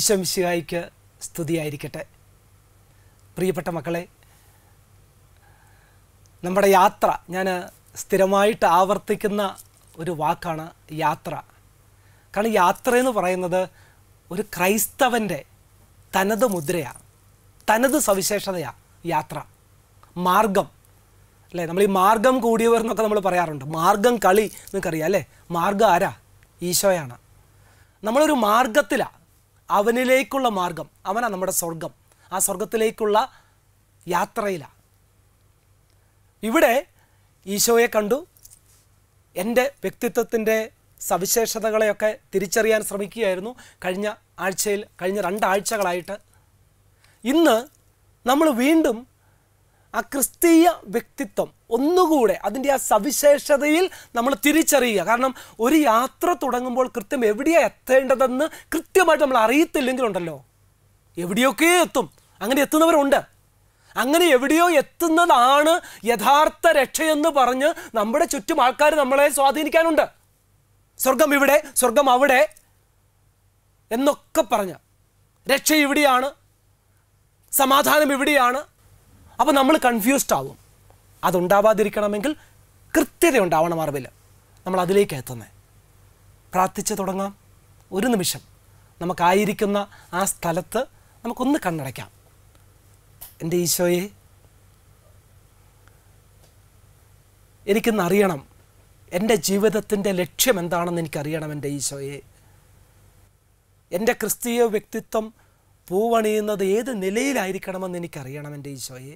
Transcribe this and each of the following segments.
ഈശ്വമിശിഹായിക്ക് സ്തുതിയായിരിക്കട്ടെ പ്രിയപ്പെട്ട മക്കളെ നമ്മുടെ യാത്ര ഞാൻ സ്ഥിരമായിട്ട് ആവർത്തിക്കുന്ന ഒരു വാക്കാണ് യാത്ര കാരണം യാത്ര എന്ന് പറയുന്നത് ഒരു ക്രൈസ്തവൻ്റെ തനത് മുദ്രയാണ് തനത് സവിശേഷതയാണ് യാത്ര മാർഗം അല്ലേ നമ്മൾ ഈ മാർഗം കൂടിയവർ എന്നൊക്കെ നമ്മൾ പറയാറുണ്ട് മാർഗം കളി നിങ്ങൾക്കറിയാം അല്ലേ മാർഗം ആരാ ഈശോയാണ് നമ്മളൊരു മാർഗത്തിലാണ് അവനിലേക്കുള്ള മാർഗം അവനാണ് നമ്മുടെ സ്വർഗം ആ സ്വർഗത്തിലേക്കുള്ള യാത്രയിലാണ് ഇവിടെ ഈശോയെ കണ്ടു എൻ്റെ വ്യക്തിത്വത്തിൻ്റെ സവിശേഷതകളെയൊക്കെ തിരിച്ചറിയാൻ ശ്രമിക്കുകയായിരുന്നു കഴിഞ്ഞ ആഴ്ചയിൽ കഴിഞ്ഞ രണ്ടാഴ്ചകളായിട്ട് ഇന്ന് നമ്മൾ വീണ്ടും ആ ക്രിസ്തീയ വ്യക്തിത്വം ഒന്നുകൂടെ അതിൻ്റെ ആ സവിശേഷതയിൽ നമ്മൾ തിരിച്ചറിയുക കാരണം ഒരു യാത്ര തുടങ്ങുമ്പോൾ കൃത്യം എവിടെയാണ് എത്തേണ്ടതെന്ന് കൃത്യമായിട്ട് നമ്മൾ അറിയത്തില്ലെങ്കിലുണ്ടല്ലോ എവിടെയൊക്കെ എത്തും അങ്ങനെ എത്തുന്നവരുണ്ട് അങ്ങനെ എവിടെയോ എത്തുന്നതാണ് യഥാർത്ഥ രക്ഷയെന്ന് പറഞ്ഞ് നമ്മുടെ ചുറ്റും ആൾക്കാർ നമ്മളെ സ്വാധീനിക്കാനുണ്ട് സ്വർഗം ഇവിടെ സ്വർഗം അവിടെ എന്നൊക്കെ പറഞ്ഞ് രക്ഷ ഇവിടെയാണ് സമാധാനം ഇവിടെയാണ് അപ്പോൾ നമ്മൾ കൺഫ്യൂസ്ഡ് ആവും അതുണ്ടാവാതിരിക്കണമെങ്കിൽ കൃത്യത ഉണ്ടാവണം അറിവിൽ നമ്മൾ അതിലേക്ക് എത്തുന്നത് പ്രാർത്ഥിച്ച് തുടങ്ങാം ഒരു നിമിഷം നമുക്കായിരിക്കുന്ന ആ സ്ഥലത്ത് നമുക്കൊന്ന് കണ്ണടയ്ക്കാം എൻ്റെ ഈശോയെ എനിക്കിന്നറിയണം എൻ്റെ ജീവിതത്തിൻ്റെ ലക്ഷ്യം എന്താണെന്ന് എനിക്കറിയണം എൻ്റെ ഈശോയെ എൻ്റെ ക്രിസ്തീയ വ്യക്തിത്വം പൂവണിയുന്നത് ഏത് നിലയിലായിരിക്കണമെന്ന് എനിക്കറിയണം എൻ്റെ ഈശോയെ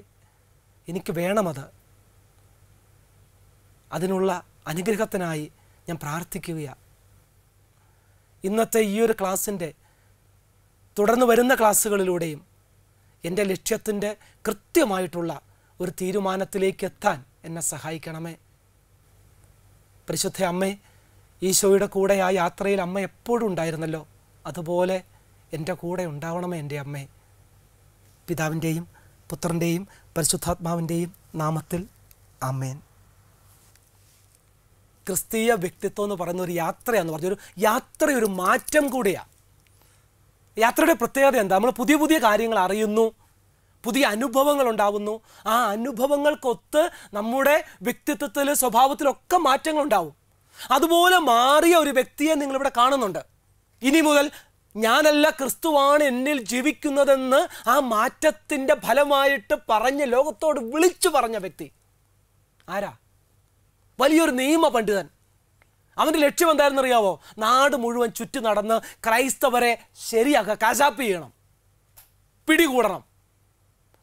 എനിക്ക് വേണമത് അതിനുള്ള അനുഗ്രഹത്തിനായി ഞാൻ പ്രാർത്ഥിക്കുകയാണ് ഇന്നത്തെ ഈ ഒരു ക്ലാസ്സിൻ്റെ തുടർന്ന് വരുന്ന ക്ലാസ്സുകളിലൂടെയും എൻ്റെ ലക്ഷ്യത്തിൻ്റെ കൃത്യമായിട്ടുള്ള ഒരു തീരുമാനത്തിലേക്ക് എത്താൻ എന്നെ സഹായിക്കണമേ പരിശുദ്ധ അമ്മേ ഈശോയുടെ കൂടെ ആ യാത്രയിൽ അമ്മ എപ്പോഴും ഉണ്ടായിരുന്നല്ലോ അതുപോലെ എൻ്റെ കൂടെ ഉണ്ടാവണമേ എൻ്റെ അമ്മേ പിതാവിൻ്റെയും പുത്രൻ്റെയും പരിശുദ്ധാത്മാവിൻ്റെയും നാമത്തിൽ അമ്മേൻ ക്രിസ്തീയ വ്യക്തിത്വം എന്ന് പറയുന്ന ഒരു യാത്രയാന്ന് പറഞ്ഞൊരു ഒരു മാറ്റം കൂടിയാണ് യാത്രയുടെ പ്രത്യേകത എന്താ നമ്മൾ പുതിയ പുതിയ കാര്യങ്ങൾ അറിയുന്നു പുതിയ അനുഭവങ്ങൾ ഉണ്ടാവുന്നു ആ അനുഭവങ്ങൾക്കൊത്ത് നമ്മുടെ വ്യക്തിത്വത്തിൽ സ്വഭാവത്തിലൊക്കെ മാറ്റങ്ങൾ ഉണ്ടാവും അതുപോലെ മാറിയ ഒരു വ്യക്തിയെ നിങ്ങളിവിടെ കാണുന്നുണ്ട് ഇനി മുതൽ ഞാനല്ല ക്രിസ്തുവാണ് എന്നിൽ ജീവിക്കുന്നതെന്ന് ആ മാറ്റത്തിൻ്റെ ഫലമായിട്ട് പറഞ്ഞ് ലോകത്തോട് വിളിച്ചു പറഞ്ഞ വ്യക്തി ആരാ വലിയൊരു നിയമ പണ്ഡിതൻ അവൻ്റെ ലക്ഷ്യം എന്തായിരുന്നറിയാവോ നാട് മുഴുവൻ ചുറ്റി നടന്ന് ക്രൈസ്തവരെ ശരിയാക്കുക കശാപ്പ് ചെയ്യണം പിടികൂടണം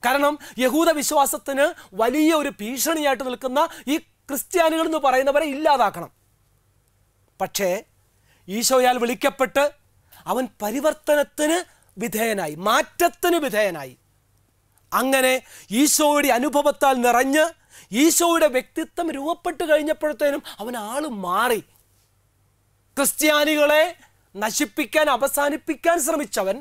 കാരണം യഹൂദ വിശ്വാസത്തിന് വലിയ ഒരു ഭീഷണിയായിട്ട് നിൽക്കുന്ന ഈ ക്രിസ്ത്യാനികൾ എന്ന് പറയുന്നവരെ ഇല്ലാതാക്കണം പക്ഷേ ഈശോയാൽ വിളിക്കപ്പെട്ട് അവൻ പരിവർത്തനത്തിന് വിധേയനായി മാറ്റത്തിന് വിധേയനായി അങ്ങനെ ഈശോയുടെ അനുഭവത്താൽ നിറഞ്ഞ് ഈശോയുടെ വ്യക്തിത്വം രൂപപ്പെട്ട് കഴിഞ്ഞപ്പോഴത്തേനും അവൻ ആൾ മാറി ക്രിസ്ത്യാനികളെ നശിപ്പിക്കാൻ അവസാനിപ്പിക്കാൻ ശ്രമിച്ചവൻ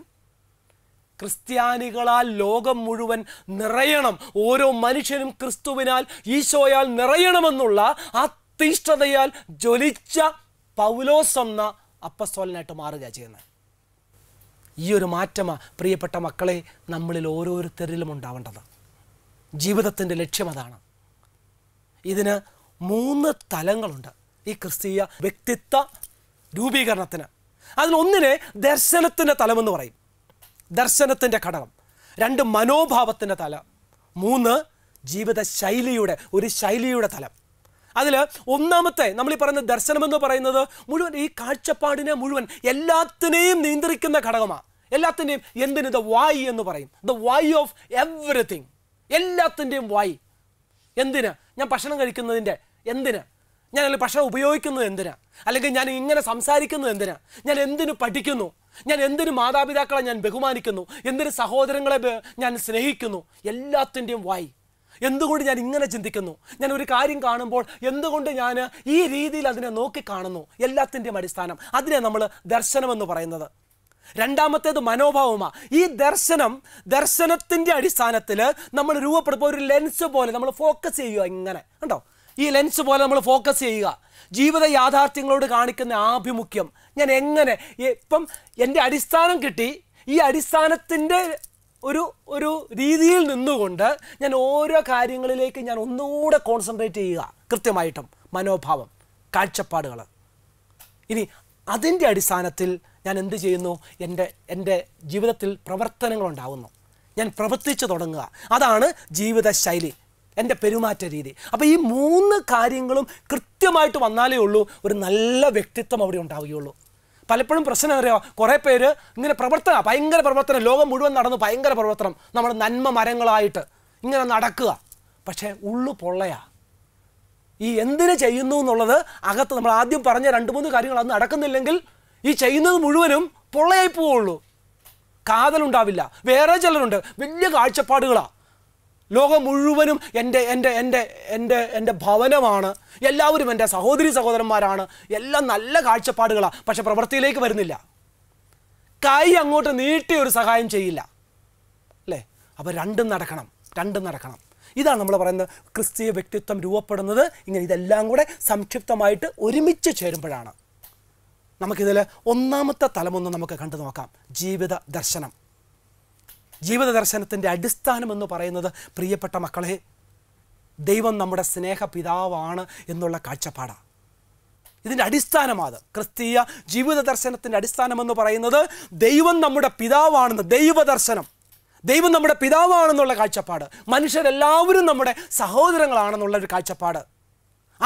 ക്രിസ്ത്യാനികളാൽ ലോകം മുഴുവൻ നിറയണം ഓരോ മനുഷ്യനും ക്രിസ്തുവിനാൽ ഈശോയാൽ നിറയണമെന്നുള്ള ആ തീഷ്ഠതയാൽ ജ്വലിച്ച പൗലോസ് എന്ന അപ്പസ്തോലനായിട്ട് മാറുക ചെയ്യുന്നത് ഈ ഒരു മാറ്റമാണ് പ്രിയപ്പെട്ട മക്കളെ നമ്മളിൽ ഓരോരുത്തരിലും ഉണ്ടാവേണ്ടത് ജീവിതത്തിൻ്റെ ലക്ഷ്യം അതാണ് ഇതിന് മൂന്ന് തലങ്ങളുണ്ട് ഈ ക്രിസ്തീയ വ്യക്തിത്വ രൂപീകരണത്തിന് അതിലൊന്നിനെ ദർശനത്തിൻ്റെ തലമെന്ന് പറയും ദർശനത്തിൻ്റെ ഘടകം രണ്ട് മനോഭാവത്തിൻ്റെ തലം മൂന്ന് ജീവിതശൈലിയുടെ ഒരു ശൈലിയുടെ തലം അതിൽ ഒന്നാമത്തെ നമ്മൾ ഈ പറയുന്ന ദർശനം എന്ന് പറയുന്നത് മുഴുവൻ ഈ കാഴ്ചപ്പാടിനെ മുഴുവൻ എല്ലാത്തിനെയും നിയന്ത്രിക്കുന്ന ഘടകമാണ് എല്ലാത്തിൻ്റെയും എന്തിന് ദ വായി എന്ന് പറയും ദ വായി ഓഫ് എവറിഥിങ് എല്ലാത്തിൻ്റെയും വായി എന്തിന് ഞാൻ ഭക്ഷണം കഴിക്കുന്നതിൻ്റെ എന്തിന് ഞാൻ അല്ലെങ്കിൽ ഭക്ഷണം ഉപയോഗിക്കുന്നത് എന്തിനാ അല്ലെങ്കിൽ ഞാൻ ഇങ്ങനെ സംസാരിക്കുന്നത് എന്തിനാ ഞാൻ എന്തിനു പഠിക്കുന്നു ഞാൻ എന്തിനു മാതാപിതാക്കളെ ഞാൻ ബഹുമാനിക്കുന്നു എന്തിനു സഹോദരങ്ങളെ ഞാൻ സ്നേഹിക്കുന്നു എല്ലാത്തിൻ്റെയും വായി എന്തുകൊണ്ട് ഞാൻ ഇങ്ങനെ ചിന്തിക്കുന്നു ഞാൻ ഒരു കാര്യം കാണുമ്പോൾ എന്തുകൊണ്ട് ഞാൻ ഈ രീതിയിൽ അതിനെ നോക്കി കാണുന്നു എല്ലാത്തിൻ്റെയും അടിസ്ഥാനം അതിനെ നമ്മൾ ദർശനമെന്ന് പറയുന്നത് രണ്ടാമത്തേത് മനോഭാവമാണ് ഈ ദർശനം ദർശനത്തിൻ്റെ അടിസ്ഥാനത്തിൽ നമ്മൾ രൂപപ്പെടുമ്പോൾ ഒരു ലെൻസ് പോലെ നമ്മൾ ഫോക്കസ് ചെയ്യുക ഇങ്ങനെ കണ്ടോ ഈ ലെൻസ് പോലെ നമ്മൾ ഫോക്കസ് ചെയ്യുക ജീവിത യാഥാർത്ഥ്യങ്ങളോട് കാണിക്കുന്ന ആഭിമുഖ്യം ഞാൻ എങ്ങനെ ഇപ്പം എൻ്റെ അടിസ്ഥാനം കിട്ടി ഈ അടിസ്ഥാനത്തിൻ്റെ ഒരു ഒരു രീതിയിൽ നിന്നുകൊണ്ട് ഞാൻ ഓരോ കാര്യങ്ങളിലേക്ക് ഞാൻ ഒന്നുകൂടെ കോൺസെൻട്രേറ്റ് ചെയ്യുക കൃത്യമായിട്ടും മനോഭാവം കാഴ്ചപ്പാടുകൾ ഇനി അതിൻ്റെ അടിസ്ഥാനത്തിൽ ഞാൻ എന്ത് ചെയ്യുന്നു എൻ്റെ എൻ്റെ ജീവിതത്തിൽ പ്രവർത്തനങ്ങളുണ്ടാവുന്നു ഞാൻ പ്രവർത്തിച്ചു തുടങ്ങുക അതാണ് ജീവിതശൈലി എൻ്റെ പെരുമാറ്റ രീതി അപ്പോൾ ഈ മൂന്ന് കാര്യങ്ങളും കൃത്യമായിട്ട് വന്നാലേ ഉള്ളൂ ഒരു നല്ല വ്യക്തിത്വം അവിടെ ഉണ്ടാവുകയുള്ളൂ പലപ്പോഴും പ്രശ്നം അറിയോ കുറേ പേര് ഇങ്ങനെ പ്രവർത്തന ഭയങ്കര പ്രവർത്തനം ലോകം മുഴുവൻ നടന്നു ഭയങ്കര പ്രവർത്തനം നമ്മുടെ നന്മ മരങ്ങളായിട്ട് ഇങ്ങനെ നടക്കുക പക്ഷേ ഉള്ളു പൊള്ളയാ ഈ എന്തിനു ചെയ്യുന്നു എന്നുള്ളത് അകത്ത് നമ്മൾ ആദ്യം പറഞ്ഞ രണ്ട് മൂന്ന് കാര്യങ്ങൾ അത് നടക്കുന്നില്ലെങ്കിൽ ഈ ചെയ്യുന്നത് മുഴുവനും പൊള്ളയായി പോവുള്ളൂ കാതലുണ്ടാവില്ല വേറെ ചിലരുണ്ട് വലിയ കാഴ്ചപ്പാടുകളാണ് ലോകം മുഴുവനും എൻ്റെ എൻ്റെ എൻ്റെ എൻ്റെ എൻ്റെ ഭവനമാണ് എല്ലാവരും എൻ്റെ സഹോദരി സഹോദരന്മാരാണ് എല്ലാം നല്ല കാഴ്ചപ്പാടുകളാണ് പക്ഷെ പ്രവൃത്തിയിലേക്ക് വരുന്നില്ല കൈ അങ്ങോട്ട് നീട്ടി ഒരു സഹായം ചെയ്യില്ല അല്ലേ അപ്പോൾ രണ്ടും നടക്കണം രണ്ടും നടക്കണം ഇതാണ് നമ്മൾ പറയുന്നത് ക്രിസ്തീയ വ്യക്തിത്വം രൂപപ്പെടുന്നത് ഇങ്ങനെ ഇതെല്ലാം കൂടെ സംക്ഷിപ്തമായിട്ട് ഒരുമിച്ച് ചേരുമ്പോഴാണ് നമുക്കിതിൽ ഒന്നാമത്തെ തലമൊന്ന് നമുക്ക് കണ്ടു നോക്കാം ജീവിത ദർശനം ജീവിത ദർശനത്തിൻ്റെ അടിസ്ഥാനം എന്ന് പറയുന്നത് പ്രിയപ്പെട്ട മക്കളെ ദൈവം നമ്മുടെ സ്നേഹ പിതാവാണ് എന്നുള്ള കാഴ്ചപ്പാടാണ് ഇതിൻ്റെ അടിസ്ഥാനമാത് ക്രിസ്തീയ ജീവിത ദർശനത്തിൻ്റെ അടിസ്ഥാനം എന്ന് പറയുന്നത് ദൈവം നമ്മുടെ പിതാവാണെന്ന് ദൈവദർശനം ദൈവം നമ്മുടെ പിതാവാണെന്നുള്ള കാഴ്ചപ്പാട് മനുഷ്യരെല്ലാവരും നമ്മുടെ സഹോദരങ്ങളാണെന്നുള്ളൊരു ഒരു കാഴ്ചപ്പാട്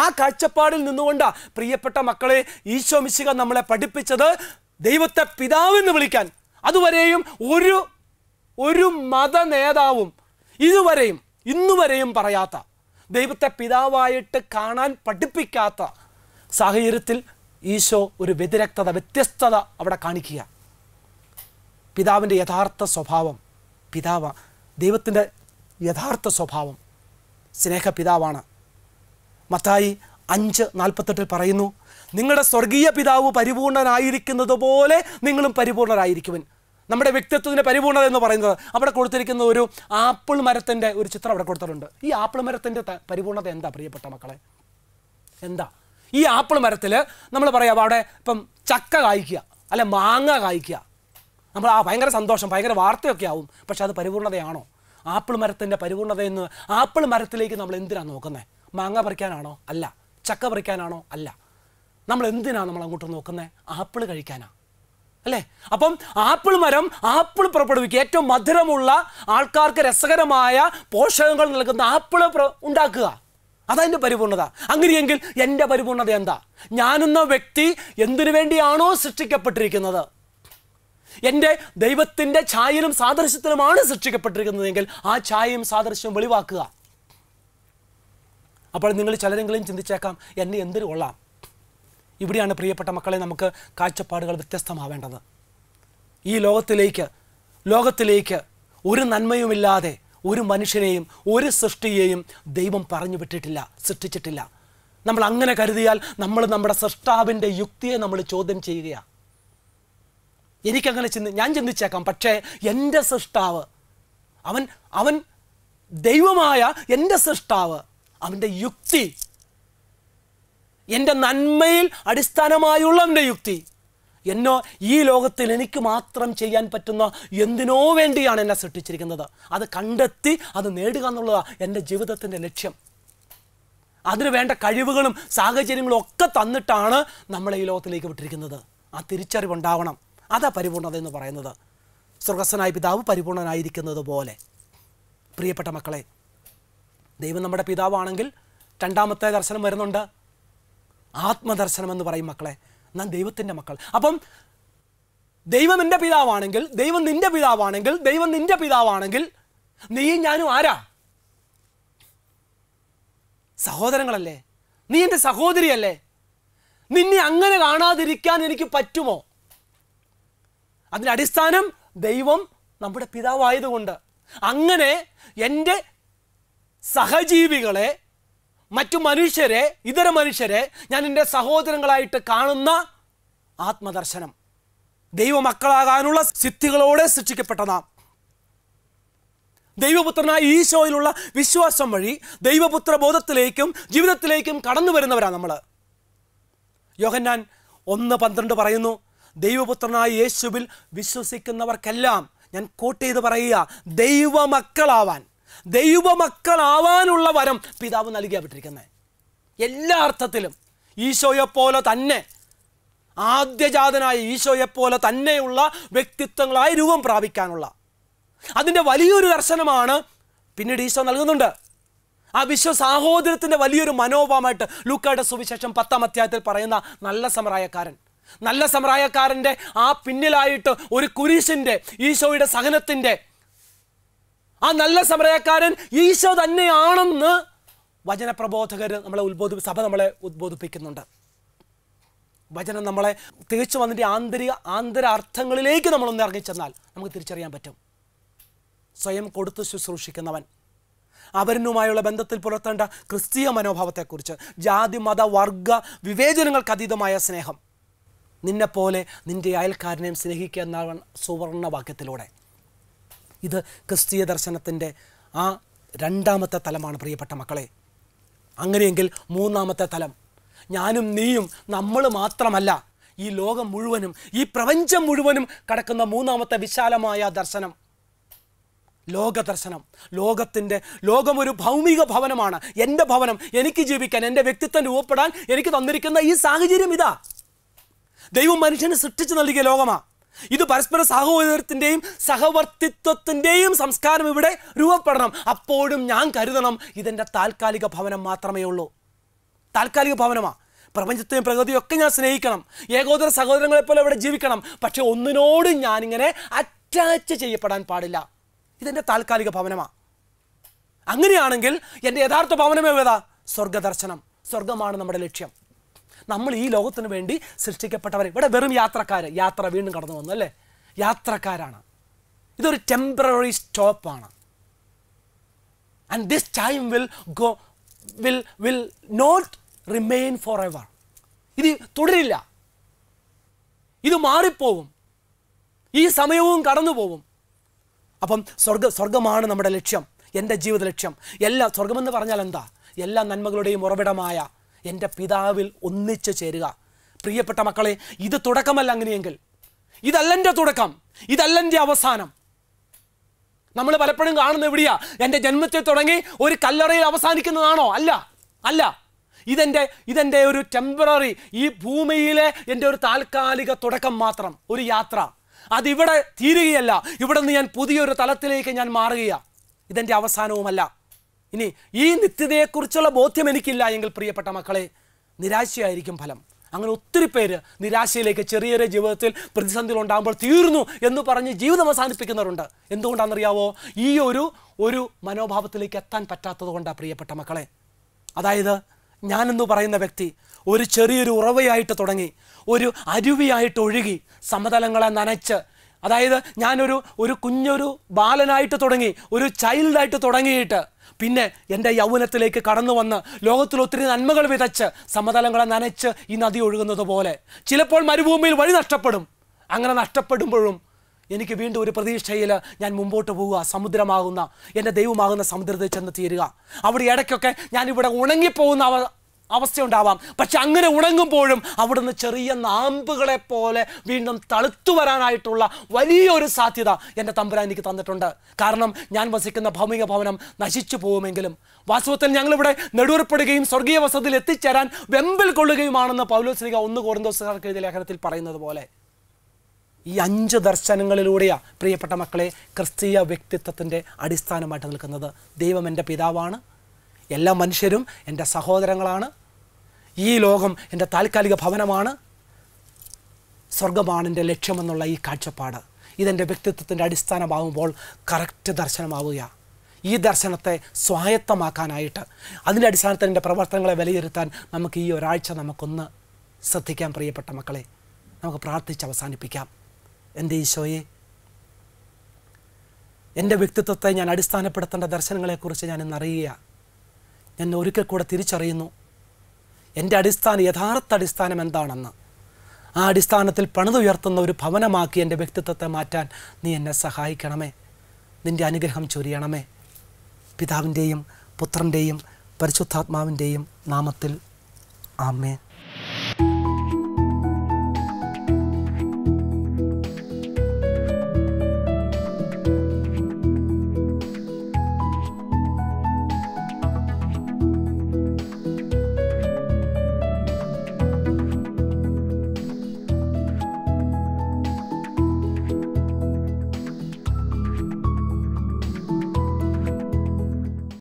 ആ കാഴ്ചപ്പാടിൽ നിന്നുകൊണ്ടാണ് പ്രിയപ്പെട്ട മക്കളെ ഈശോ മിശിക നമ്മളെ പഠിപ്പിച്ചത് ദൈവത്തെ പിതാവെന്ന് വിളിക്കാൻ അതുവരെയും ഒരു ഒരു മത നേതാവും ഇതുവരെയും ഇന്നുവരെയും പറയാത്ത ദൈവത്തെ പിതാവായിട്ട് കാണാൻ പഠിപ്പിക്കാത്ത സാഹചര്യത്തിൽ ഈശോ ഒരു വ്യതിരക്തത വ്യത്യസ്തത അവിടെ കാണിക്കുക പിതാവിൻ്റെ യഥാർത്ഥ സ്വഭാവം പിതാവ ദൈവത്തിൻ്റെ യഥാർത്ഥ സ്വഭാവം സ്നേഹ പിതാവാണ് മത്തായി അഞ്ച് നാൽപ്പത്തെട്ടിൽ പറയുന്നു നിങ്ങളുടെ സ്വർഗീയ പിതാവ് പരിപൂർണനായിരിക്കുന്നത് പോലെ നിങ്ങളും പരിപൂർണരായിരിക്കുവൻ നമ്മുടെ വ്യക്തിത്വത്തിൻ്റെ പരിപൂർണത എന്ന് പറയുന്നത് അവിടെ കൊടുത്തിരിക്കുന്ന ഒരു ആപ്പിൾ മരത്തിൻ്റെ ഒരു ചിത്രം അവിടെ കൊടുത്തിട്ടുണ്ട് ഈ ആപ്പിൾ മരത്തിൻ്റെ പരിപൂർണത എന്താ പ്രിയപ്പെട്ട മക്കളെ എന്താ ഈ ആപ്പിൾ മരത്തിൽ നമ്മൾ പറയാം അവിടെ ഇപ്പം ചക്ക കായ്ക്കുക അല്ലെ മാങ്ങ കായ്ക്കുക നമ്മൾ ആ ഭയങ്കര സന്തോഷം ഭയങ്കര വാർത്തയൊക്കെ ആവും പക്ഷെ അത് പരിപൂർണതയാണോ ആപ്പിൾ മരത്തിൻ്റെ പരിപൂർണത എന്ന് ആപ്പിൾ മരത്തിലേക്ക് നമ്മൾ എന്തിനാണ് നോക്കുന്നത് മാങ്ങ പറിക്കാനാണോ അല്ല ചക്ക പറിക്കാനാണോ അല്ല നമ്മൾ എന്തിനാണ് നമ്മൾ അങ്ങോട്ട് നോക്കുന്നത് ആപ്പിൾ കഴിക്കാനാണ് അല്ലേ അപ്പം ആപ്പിൾ മരം ആപ്പിൾ പുറപ്പെടുവിക്കുക ഏറ്റവും മധുരമുള്ള ആൾക്കാർക്ക് രസകരമായ പോഷകങ്ങൾ നൽകുന്ന ആപ്പിൾ ഉണ്ടാക്കുക അതതിൻ്റെ പരിപൂർണത അങ്ങനെയെങ്കിൽ എൻ്റെ പരിപൂർണത എന്താ ഞാനെന്ന വ്യക്തി എന്തിനു വേണ്ടിയാണോ സൃഷ്ടിക്കപ്പെട്ടിരിക്കുന്നത് എൻ്റെ ദൈവത്തിൻ്റെ ഛായയിലും സാദൃശ്യത്തിലുമാണ് സൃഷ്ടിക്കപ്പെട്ടിരിക്കുന്നതെങ്കിൽ ആ ഛായയും സാദൃശ്യവും വെളിവാക്കുക അപ്പോൾ നിങ്ങൾ ചിലരെങ്കിലും ചിന്തിച്ചേക്കാം എന്നെ എന്തിനു കൊള്ളാം ഇവിടെയാണ് പ്രിയപ്പെട്ട മക്കളെ നമുക്ക് കാഴ്ചപ്പാടുകൾ വ്യത്യസ്തമാവേണ്ടത് ഈ ലോകത്തിലേക്ക് ലോകത്തിലേക്ക് ഒരു നന്മയുമില്ലാതെ ഒരു മനുഷ്യനെയും ഒരു സൃഷ്ടിയെയും ദൈവം പറഞ്ഞു വിട്ടിട്ടില്ല സൃഷ്ടിച്ചിട്ടില്ല നമ്മൾ അങ്ങനെ കരുതിയാൽ നമ്മൾ നമ്മുടെ സൃഷ്ടാവിൻ്റെ യുക്തിയെ നമ്മൾ ചോദ്യം ചെയ്യുകയാണ് എനിക്കങ്ങനെ ചിന്തി ഞാൻ ചിന്തിച്ചേക്കാം പക്ഷേ എൻ്റെ സൃഷ്ടാവ് അവൻ അവൻ ദൈവമായ എൻ്റെ സൃഷ്ടാവ് അവൻ്റെ യുക്തി എൻ്റെ നന്മയിൽ അടിസ്ഥാനമായുള്ള എൻ്റെ യുക്തി എന്നോ ഈ ലോകത്തിൽ എനിക്ക് മാത്രം ചെയ്യാൻ പറ്റുന്ന എന്തിനോ വേണ്ടിയാണ് എന്നെ സൃഷ്ടിച്ചിരിക്കുന്നത് അത് കണ്ടെത്തി അത് നേടുക എന്നുള്ളതാണ് എൻ്റെ ജീവിതത്തിൻ്റെ ലക്ഷ്യം അതിന് വേണ്ട കഴിവുകളും സാഹചര്യങ്ങളും ഒക്കെ തന്നിട്ടാണ് നമ്മളെ ഈ ലോകത്തിലേക്ക് വിട്ടിരിക്കുന്നത് ആ തിരിച്ചറിവുണ്ടാവണം അതാ പരിപൂർണത എന്ന് പറയുന്നത് സ്വർഗസ്വനായ പിതാവ് പരിപൂർണനായിരിക്കുന്നത് പോലെ പ്രിയപ്പെട്ട മക്കളെ ദൈവം നമ്മുടെ പിതാവാണെങ്കിൽ രണ്ടാമത്തെ ദർശനം വരുന്നുണ്ട് ആത്മദർശനം എന്ന് പറയും മക്കളെ നാം ദൈവത്തിൻ്റെ മക്കൾ അപ്പം ദൈവം എൻ്റെ പിതാവാണെങ്കിൽ ദൈവം നിൻ്റെ പിതാവാണെങ്കിൽ ദൈവം നിൻ്റെ പിതാവാണെങ്കിൽ നീയും ഞാനും ആരാ സഹോദരങ്ങളല്ലേ നീ എൻ്റെ സഹോദരിയല്ലേ നിന്നെ അങ്ങനെ കാണാതിരിക്കാൻ എനിക്ക് പറ്റുമോ അതിൻ്റെ അടിസ്ഥാനം ദൈവം നമ്മുടെ പിതാവായതുകൊണ്ട് അങ്ങനെ എൻ്റെ സഹജീവികളെ മറ്റു മനുഷ്യരെ ഇതര മനുഷ്യരെ ഞാൻ എൻ്റെ സഹോദരങ്ങളായിട്ട് കാണുന്ന ആത്മദർശനം ദൈവമക്കളാകാനുള്ള സിദ്ധികളോടെ സൃഷ്ടിക്കപ്പെട്ട നാം ദൈവപുത്രനായ ഈശോയിലുള്ള വിശ്വാസം വഴി ദൈവപുത്ര ബോധത്തിലേക്കും ജീവിതത്തിലേക്കും കടന്നു വരുന്നവരാണ് നമ്മൾ യോഹന്നാൻ ഒന്ന് പന്ത്രണ്ട് പറയുന്നു ദൈവപുത്രനായ യേശുവിൽ വിശ്വസിക്കുന്നവർക്കെല്ലാം ഞാൻ കോട്ട് ചെയ്ത് പറയുക ദൈവമക്കളാവാൻ ദൈവമക്കളാവാനുള്ള വരം പിതാവ് നൽകിയാപ്പെട്ടിരിക്കുന്നത് എല്ലാ അർത്ഥത്തിലും ഈശോയെപ്പോലെ തന്നെ ആദ്യജാതനായ ഈശോയെപ്പോലെ തന്നെയുള്ള വ്യക്തിത്വങ്ങളായി രൂപം പ്രാപിക്കാനുള്ള അതിൻ്റെ വലിയൊരു ദർശനമാണ് പിന്നീട് ഈശോ നൽകുന്നുണ്ട് ആ വിശ്വസാഹോദരത്തിൻ്റെ വലിയൊരു മനോഭാവമായിട്ട് ലൂക്കയുടെ സുവിശേഷം പത്താം അധ്യായത്തിൽ പറയുന്ന നല്ല സമറായക്കാരൻ നല്ല സമറായക്കാരൻ്റെ ആ പിന്നിലായിട്ട് ഒരു കുരിശിൻ്റെ ഈശോയുടെ സഹനത്തിൻ്റെ ആ നല്ല സമരക്കാരൻ ഈശോ തന്നെയാണെന്ന് വചനപ്രബോധകർ നമ്മളെ ഉത്ബോധി സഭ നമ്മളെ ഉദ്ബോധിപ്പിക്കുന്നുണ്ട് വചനം നമ്മളെ തികച്ചു വന്നിട്ട് ആന്തരിക ആന്തര അർത്ഥങ്ങളിലേക്ക് നമ്മളൊന്ന് ഇറങ്ങിച്ചെന്നാൽ നമുക്ക് തിരിച്ചറിയാൻ പറ്റും സ്വയം കൊടുത്ത് ശുശ്രൂഷിക്കുന്നവൻ അവരനുമായുള്ള ബന്ധത്തിൽ പുലർത്തേണ്ട ക്രിസ്തീയ മനോഭാവത്തെക്കുറിച്ച് ജാതി മത വർഗ വിവേചനങ്ങൾക്ക് അതീതമായ സ്നേഹം നിന്നെപ്പോലെ നിൻ്റെ അയൽക്കാരനെയും സ്നേഹിക്കുക എന്നാണ് സുവർണവാക്യത്തിലൂടെ ഇത് ക്രിസ്തീയ ദർശനത്തിൻ്റെ ആ രണ്ടാമത്തെ തലമാണ് പ്രിയപ്പെട്ട മക്കളെ അങ്ങനെയെങ്കിൽ മൂന്നാമത്തെ തലം ഞാനും നീയും നമ്മൾ മാത്രമല്ല ഈ ലോകം മുഴുവനും ഈ പ്രപഞ്ചം മുഴുവനും കടക്കുന്ന മൂന്നാമത്തെ വിശാലമായ ദർശനം ലോകദർശനം ലോകത്തിൻ്റെ ലോകം ഒരു ഭൗമിക ഭവനമാണ് എൻ്റെ ഭവനം എനിക്ക് ജീവിക്കാൻ എൻ്റെ വ്യക്തിത്വം രൂപപ്പെടാൻ എനിക്ക് തന്നിരിക്കുന്ന ഈ സാഹചര്യം ഇതാ ദൈവം മനുഷ്യന് സൃഷ്ടിച്ചു നൽകിയ ലോകമാണ് ഇത് പരസ്പര സഹോദരത്തിൻ്റെയും സഹവർത്തിത്വത്തിൻ്റെയും സംസ്കാരം ഇവിടെ രൂപപ്പെടണം അപ്പോഴും ഞാൻ കരുതണം ഇതെൻ്റെ താൽക്കാലിക ഭവനം മാത്രമേ ഉള്ളൂ താൽക്കാലിക ഭവനമാണ് പ്രപഞ്ചത്തെയും ഒക്കെ ഞാൻ സ്നേഹിക്കണം ഏകോദര സഹോദരങ്ങളെപ്പോലെ ഇവിടെ ജീവിക്കണം പക്ഷേ ഒന്നിനോടും ഞാനിങ്ങനെ അറ്റാച്ച് ചെയ്യപ്പെടാൻ പാടില്ല ഇതെൻ്റെ താൽക്കാലിക ഭവനമാണ് അങ്ങനെയാണെങ്കിൽ എൻ്റെ യഥാർത്ഥ ഭവനമേ ഭവനമേതാ സ്വർഗദർശനം സ്വർഗമാണ് നമ്മുടെ ലക്ഷ്യം നമ്മൾ ഈ ലോകത്തിന് വേണ്ടി സൃഷ്ടിക്കപ്പെട്ടവരെ ഇവിടെ വെറും യാത്രക്കാർ യാത്ര വീണ്ടും കടന്നു വന്നു അല്ലേ യാത്രക്കാരാണ് ഇതൊരു ടെമ്പററി സ്റ്റോപ്പാണ് and this time will go will will not remain forever ഇത് തുടരില്ല ഇത് മാറിപ്പോവും ഈ സമയവും കടന്നു പോകും അപ്പം സ്വർഗ സ്വർഗമാണ് നമ്മുടെ ലക്ഷ്യം എൻ്റെ ജീവിത ലക്ഷ്യം എല്ലാ സ്വർഗമെന്ന് പറഞ്ഞാൽ എന്താ എല്ലാ നന്മകളുടെയും ഉറവിടമായ എൻ്റെ പിതാവിൽ ഒന്നിച്ചു ചേരുക പ്രിയപ്പെട്ട മക്കളെ ഇത് തുടക്കമല്ല അങ്ങനെയെങ്കിൽ എൻ്റെ തുടക്കം ഇതല്ല എൻ്റെ അവസാനം നമ്മൾ പലപ്പോഴും കാണുന്ന എവിടെയാ എൻ്റെ ജന്മത്തെ തുടങ്ങി ഒരു കല്ലറയിൽ അവസാനിക്കുന്നതാണോ അല്ല അല്ല ഇതെൻ്റെ ഇതെൻ്റെ ഒരു ടെമ്പററി ഈ ഭൂമിയിലെ എൻ്റെ ഒരു താൽക്കാലിക തുടക്കം മാത്രം ഒരു യാത്ര അതിവിടെ തീരുകയല്ല ഇവിടെ നിന്ന് ഞാൻ പുതിയൊരു തലത്തിലേക്ക് ഞാൻ മാറുകയാണ് ഇതെൻ്റെ അവസാനവുമല്ല ഇനി ഈ നിത്യതയെക്കുറിച്ചുള്ള ബോധ്യം എനിക്കില്ല എങ്കിൽ പ്രിയപ്പെട്ട മക്കളെ നിരാശയായിരിക്കും ഫലം അങ്ങനെ ഒത്തിരി പേര് നിരാശയിലേക്ക് ചെറിയ ചെറിയ ജീവിതത്തിൽ പ്രതിസന്ധികൾ ഉണ്ടാകുമ്പോൾ തീർന്നു എന്ന് പറഞ്ഞ് ജീവിതം അവസാനിപ്പിക്കുന്നവരുണ്ട് എന്തുകൊണ്ടാണെന്നറിയാവോ ഈ ഒരു ഒരു മനോഭാവത്തിലേക്ക് എത്താൻ പറ്റാത്തത് കൊണ്ടാണ് പ്രിയപ്പെട്ട മക്കളെ അതായത് ഞാനെന്ന് പറയുന്ന വ്യക്തി ഒരു ചെറിയൊരു ഉറവയായിട്ട് തുടങ്ങി ഒരു അരുവിയായിട്ട് ഒഴുകി സമതലങ്ങളെ നനച്ച് അതായത് ഞാനൊരു ഒരു കുഞ്ഞൊരു ബാലനായിട്ട് തുടങ്ങി ഒരു ചൈൽഡായിട്ട് തുടങ്ങിയിട്ട് പിന്നെ എൻ്റെ യൗവനത്തിലേക്ക് കടന്നു വന്ന് ലോകത്തിൽ ഒത്തിരി നന്മകൾ വിതച്ച് സമതലങ്ങളെ നനച്ച് ഈ നദി ഒഴുകുന്നത് പോലെ ചിലപ്പോൾ മരുഭൂമിയിൽ വഴി നഷ്ടപ്പെടും അങ്ങനെ നഷ്ടപ്പെടുമ്പോഴും എനിക്ക് വീണ്ടും ഒരു പ്രതീക്ഷയിൽ ഞാൻ മുമ്പോട്ട് പോവുക സമുദ്രമാകുന്ന എൻ്റെ ദൈവമാകുന്ന സമുദ്രത്തിൽ ചെന്ന് തീരുക അവിടെ ഇടയ്ക്കൊക്കെ ഞാനിവിടെ ഉണങ്ങിപ്പോകുന്ന അവ അവസ്ഥയുണ്ടാവാം പക്ഷെ അങ്ങനെ ഉണങ്ങുമ്പോഴും അവിടുന്ന് ചെറിയ നാമ്പുകളെ പോലെ വീണ്ടും തളുത്തു വരാനായിട്ടുള്ള വലിയൊരു സാധ്യത എൻ്റെ തമ്പുരാൻ എനിക്ക് തന്നിട്ടുണ്ട് കാരണം ഞാൻ വസിക്കുന്ന ഭൗമിക ഭവനം നശിച്ചു പോകുമെങ്കിലും വാസ്തവത്തിൽ ഞങ്ങളിവിടെ നെടുവർപ്പെടുകയും സ്വർഗീയ വസതിയിൽ എത്തിച്ചേരാൻ വെമ്പിൽ കൊള്ളുകയുമാണെന്ന് പൗലോസ്ലിക ഒന്ന് കോർന്തോസുകാർക്ക് എഴുതിയ ലേഖനത്തിൽ പറയുന്നത് പോലെ ഈ അഞ്ച് ദർശനങ്ങളിലൂടെയാണ് പ്രിയപ്പെട്ട മക്കളെ ക്രിസ്തീയ വ്യക്തിത്വത്തിൻ്റെ അടിസ്ഥാനമായിട്ട് നിൽക്കുന്നത് ദൈവം എൻ്റെ പിതാവാണ് എല്ലാ മനുഷ്യരും എൻ്റെ സഹോദരങ്ങളാണ് ഈ ലോകം എൻ്റെ താൽക്കാലിക ഭവനമാണ് സ്വർഗമാണ് എൻ്റെ ലക്ഷ്യമെന്നുള്ള ഈ കാഴ്ചപ്പാട് ഇതെൻ്റെ വ്യക്തിത്വത്തിൻ്റെ അടിസ്ഥാനമാകുമ്പോൾ കറക്റ്റ് ദർശനമാവുക ഈ ദർശനത്തെ സ്വായത്തമാക്കാനായിട്ട് അതിൻ്റെ അടിസ്ഥാനത്തിൽ എൻ്റെ പ്രവർത്തനങ്ങളെ വിലയിരുത്താൻ നമുക്ക് ഈ ഒരാഴ്ച നമുക്കൊന്ന് ശ്രദ്ധിക്കാൻ പ്രിയപ്പെട്ട മക്കളെ നമുക്ക് പ്രാർത്ഥിച്ച് അവസാനിപ്പിക്കാം എൻ്റെ ഈശോയെ എൻ്റെ വ്യക്തിത്വത്തെ ഞാൻ അടിസ്ഥാനപ്പെടുത്തേണ്ട ദർശനങ്ങളെക്കുറിച്ച് ഞാൻ ഇന്നറിയുക ഞാൻ ഒരിക്കൽ കൂടെ തിരിച്ചറിയുന്നു എൻ്റെ അടിസ്ഥാന യഥാർത്ഥ അടിസ്ഥാനം എന്താണെന്ന് ആ അടിസ്ഥാനത്തിൽ പണിതുയർത്തുന്ന ഒരു ഭവനമാക്കി എൻ്റെ വ്യക്തിത്വത്തെ മാറ്റാൻ നീ എന്നെ സഹായിക്കണമേ നിൻ്റെ അനുഗ്രഹം ചൊരിയണമേ പിതാവിൻ്റെയും പുത്രൻ്റെയും പരിശുദ്ധാത്മാവിൻ്റെയും നാമത്തിൽ ആമേ